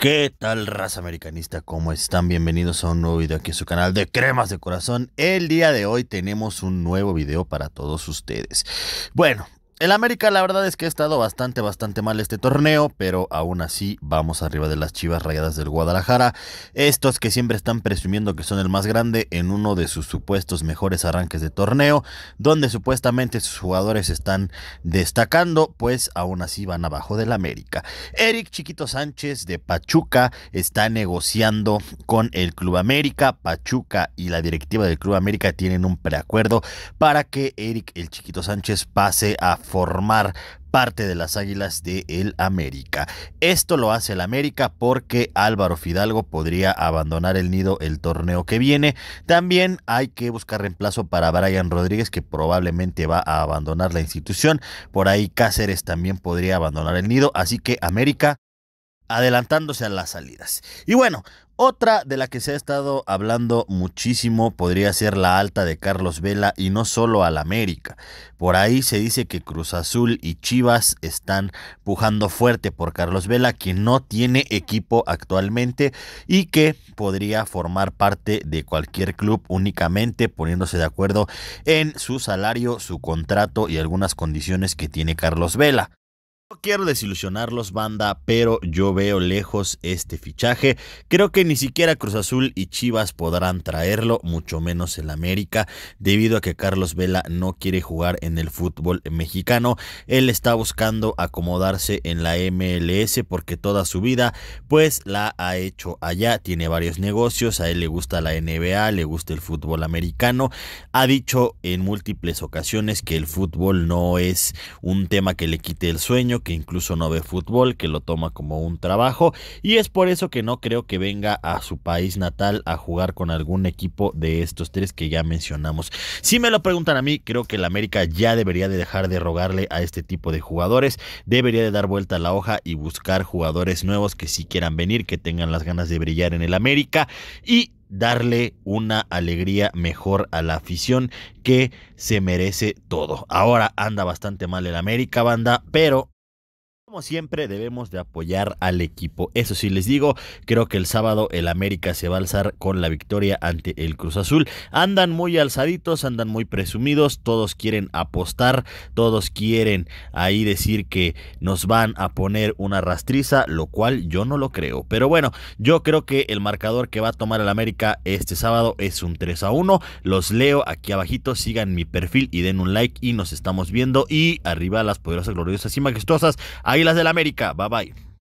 ¿Qué tal raza americanista? ¿Cómo están? Bienvenidos a un nuevo video aquí en su canal de Cremas de Corazón. El día de hoy tenemos un nuevo video para todos ustedes. Bueno, el América, la verdad es que ha estado bastante, bastante mal este torneo, pero aún así vamos arriba de las chivas rayadas del Guadalajara. Estos que siempre están presumiendo que son el más grande en uno de sus supuestos mejores arranques de torneo, donde supuestamente sus jugadores están destacando, pues aún así van abajo del América. Eric Chiquito Sánchez de Pachuca está negociando con el Club América. Pachuca y la directiva del Club América tienen un preacuerdo para que Eric el Chiquito Sánchez pase a formar parte de las Águilas de el América. Esto lo hace el América porque Álvaro Fidalgo podría abandonar el nido el torneo que viene. También hay que buscar reemplazo para Brian Rodríguez que probablemente va a abandonar la institución. Por ahí Cáceres también podría abandonar el nido. Así que América adelantándose a las salidas. Y bueno, otra de la que se ha estado hablando muchísimo podría ser la alta de Carlos Vela y no solo al América. Por ahí se dice que Cruz Azul y Chivas están pujando fuerte por Carlos Vela, quien no tiene equipo actualmente y que podría formar parte de cualquier club únicamente poniéndose de acuerdo en su salario, su contrato y algunas condiciones que tiene Carlos Vela. No quiero desilusionarlos, banda, pero yo veo lejos este fichaje. Creo que ni siquiera Cruz Azul y Chivas podrán traerlo, mucho menos el América, debido a que Carlos Vela no quiere jugar en el fútbol mexicano. Él está buscando acomodarse en la MLS porque toda su vida, pues la ha hecho allá. Tiene varios negocios, a él le gusta la NBA, le gusta el fútbol americano. Ha dicho en múltiples ocasiones que el fútbol no es un tema que le quite el sueño que incluso no ve fútbol, que lo toma como un trabajo y es por eso que no creo que venga a su país natal a jugar con algún equipo de estos tres que ya mencionamos. Si me lo preguntan a mí, creo que el América ya debería de dejar de rogarle a este tipo de jugadores, debería de dar vuelta a la hoja y buscar jugadores nuevos que si quieran venir, que tengan las ganas de brillar en el América y darle una alegría mejor a la afición que se merece todo. Ahora anda bastante mal el América, banda, pero siempre debemos de apoyar al equipo. Eso sí les digo, creo que el sábado el América se va a alzar con la victoria ante el Cruz Azul. Andan muy alzaditos, andan muy presumidos, todos quieren apostar, todos quieren ahí decir que nos van a poner una rastriza, lo cual yo no lo creo. Pero bueno, yo creo que el marcador que va a tomar el América este sábado es un 3 a 1. Los leo aquí abajito, sigan mi perfil y den un like y nos estamos viendo y arriba las poderosas, gloriosas y majestuosas. Ahí las del América. Bye bye.